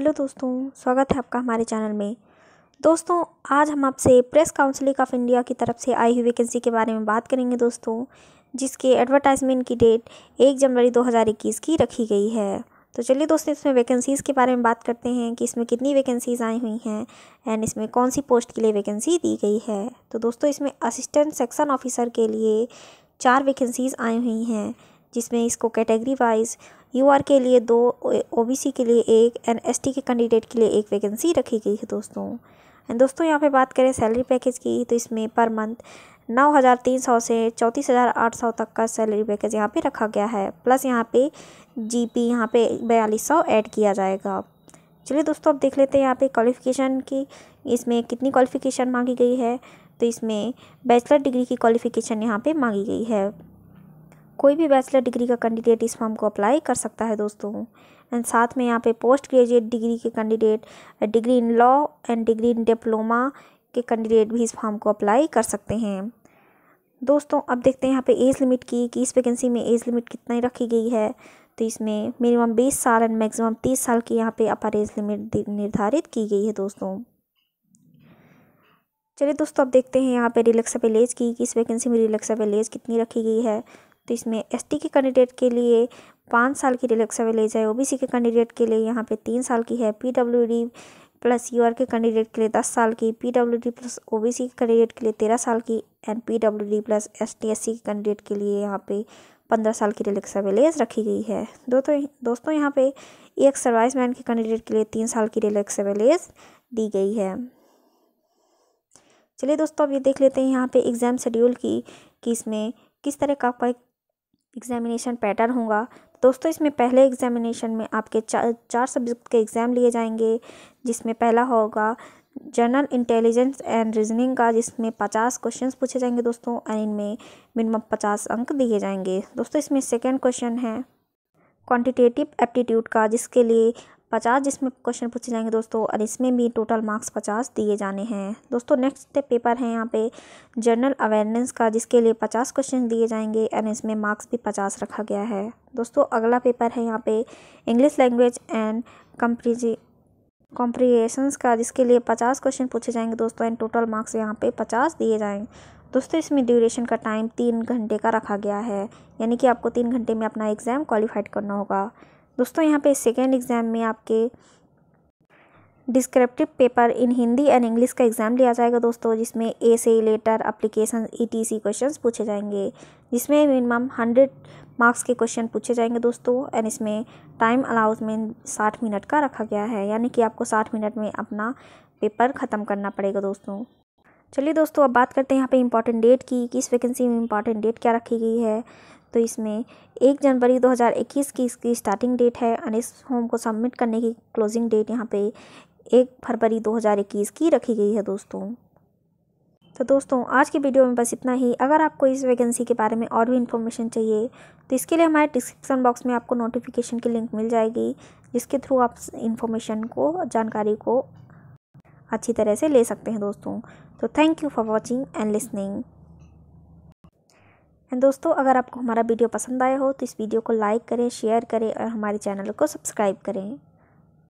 hello दोस्तों स्वागत है आपका हमारे चैनल में दोस्तों आज हम आपसे प्रेस काउंसिलिंग ऑफ इंडिया की तरफ से आई हुई वैकेंसी के बारे में बात करेंगे दोस्तों जिसके एडवर्टाइजमेंट की डेट एक जनवरी 2021 की रखी गई है तो चलिए दोस्तों इसमें वैकेंसीज़ के बारे में बात करते हैं कि इसमें कितनी वैकेंसीज़ आई हुई हैं एंड इसमें कौन सी पोस्ट के लिए वैकेंसी दी गई है तो दोस्तों इसमें असिस्टेंट सेक्शन ऑफिसर के लिए चार वैकेंसीज़ आई हुई हैं जिसमें इसको कैटेगरी वाइज आर के लिए दो सी के लिए एक एंड टी के कैंडिडेट के लिए एक वैकेंसी रखी गई है दोस्तों एंड दोस्तों यहाँ पे बात करें सैलरी पैकेज की तो इसमें पर मंथ नौ हज़ार तीन सौ से चौंतीस हज़ार आठ सौ तक का सैलरी पैकेज यहाँ पे रखा गया है प्लस यहाँ पे जीपी यहाँ पे बयालीस सौ ऐड किया जाएगा चलिए दोस्तों अब देख लेते हैं यहाँ पे क्वालिफ़िकेशन की इसमें कितनी क्वालिफ़िकेशन मांगी गई है तो इसमें बैचलर डिग्री की क्वालिफ़िकेशन यहाँ पे मांगी गई है कोई भी बैचलर डिग्री का कैंडिडेट इस फॉर्म को अप्लाई कर सकता है दोस्तों एंड साथ में यहाँ पे पोस्ट ग्रेजुएट डिग्री के candidate degree in law and degree in diploma के कैंडिडेट भी इस फॉर्म को अप्लाई कर सकते हैं दोस्तों अब देखते हैं यहाँ पे एज लिमिट की कि इस वैकेंसी में एज लिमिट कितनी रखी गई है तो इसमें मिनिमम बीस साल एंड मैक्सिमम तीस साल की यहाँ पे अपर एज लिमिट निर्धारित की गई है दोस्तों चलिए दोस्तों अब देखते हैं यहाँ पे रिलेक्सेबल एज की कि इस वैकेंसी में रिलेक्सेबल एज कितनी रखी गई है तो इसमें एस के कैंडिडेट के लिए पाँच साल की रिलैक्स अवेलेज है ओ के कैंडिडेट के लिए यहाँ पे तीन साल की है पी प्लस यू के कैंडिडेट के लिए दस साल की पी प्लस ओ के कैंडिडेट के लिए तेरह साल की and P plus S ST SC के कैंडिडेट के लिए यहाँ पे पंद्रह साल की एवेलेज रखी गई है दो तो दोस्तों यहाँ पे एक सर्वाइस मैन के कैंडिडेट के लिए तीन साल की एवेलेज दी गई है चलिए दोस्तों अब ये देख लेते हैं यहाँ पे एग्ज़ाम शेड्यूल की कि इसमें किस तरह का एग्ज़ामिनेशन पैटर्न होगा दोस्तों इसमें पहले एग्ज़ामिनेशन में आपके चार चार सब्जेक्ट के एग्ज़ाम लिए जाएंगे जिसमें पहला होगा जनरल इंटेलिजेंस एंड रीजनिंग का जिसमें पचास क्वेश्चंस पूछे जाएंगे दोस्तों एंड इनमें मिनिमम पचास अंक दिए जाएंगे दोस्तों इसमें सेकेंड क्वेश्चन है क्वांटिटेटिव एप्टीट्यूड का जिसके लिए पचास जिसमें क्वेश्चन पूछे जाएंगे दोस्तों और इसमें भी टोटल मार्क्स पचास दिए जाने हैं दोस्तों नेक्स्ट पेपर है यहाँ पे जनरल अवेयरनेस का जिसके लिए पचास क्वेश्चन दिए जाएंगे एंड इसमें मार्क्स भी पचास रखा गया है दोस्तों अगला पेपर है यहाँ पे इंग्लिश लैंग्वेज एंड कंप्रीजी कॉम्प्रीहेशंस का जिसके लिए पचास क्वेश्चन पूछे जाएंगे दोस्तों एंड टोटल मार्क्स यहाँ पे पचास दिए जाएंगे दोस्तों इसमें ड्यूरेशन का टाइम तीन घंटे का रखा गया है यानी कि आपको तीन घंटे में अपना एग्ज़ाम क्वालिफाइड करना होगा दोस्तों यहाँ पे सेकेंड एग्ज़ाम में आपके descriptive paper in Hindi and English का एग्ज़ाम लिया जाएगा दोस्तों जिसमें essay letter application E T C question पूछे जाएंगे जिसमें मिनिमम हंड्रेड मार्क्स के क्वेश्चन पूछे जाएंगे दोस्तों एंड इसमें टाइम में साठ मिनट का रखा गया है यानी कि आपको साठ मिनट में अपना पेपर ख़त्म करना पड़ेगा दोस्तों चलिए दोस्तों अब बात करते हैं यहाँ पे इम्पॉर्टेंट डेट की किस वैकेंसी में इम्पॉर्टेंट डेट क्या रखी गई है तो इसमें एक जनवरी 2021 की इसकी स्टार्टिंग डेट है एंड इस होम को सबमिट करने की क्लोजिंग डेट यहाँ पे एक फरवरी 2021 की रखी गई है दोस्तों तो दोस्तों आज की वीडियो में बस इतना ही अगर आपको इस वैकेंसी के बारे में और भी इन्फॉर्मेशन चाहिए तो इसके लिए हमारे डिस्क्रिप्सन बॉक्स में आपको नोटिफिकेशन की लिंक मिल जाएगी जिसके थ्रू आप इन्फॉर्मेशन को जानकारी को अच्छी तरह से ले सकते हैं दोस्तों तो thank you for watching and listening and दोस्तों अगर आपको हमारा वीडियो पसंद आया हो तो इस वीडियो को लाइक करें शेयर करें और हमारे चैनल को सब्सक्राइब करें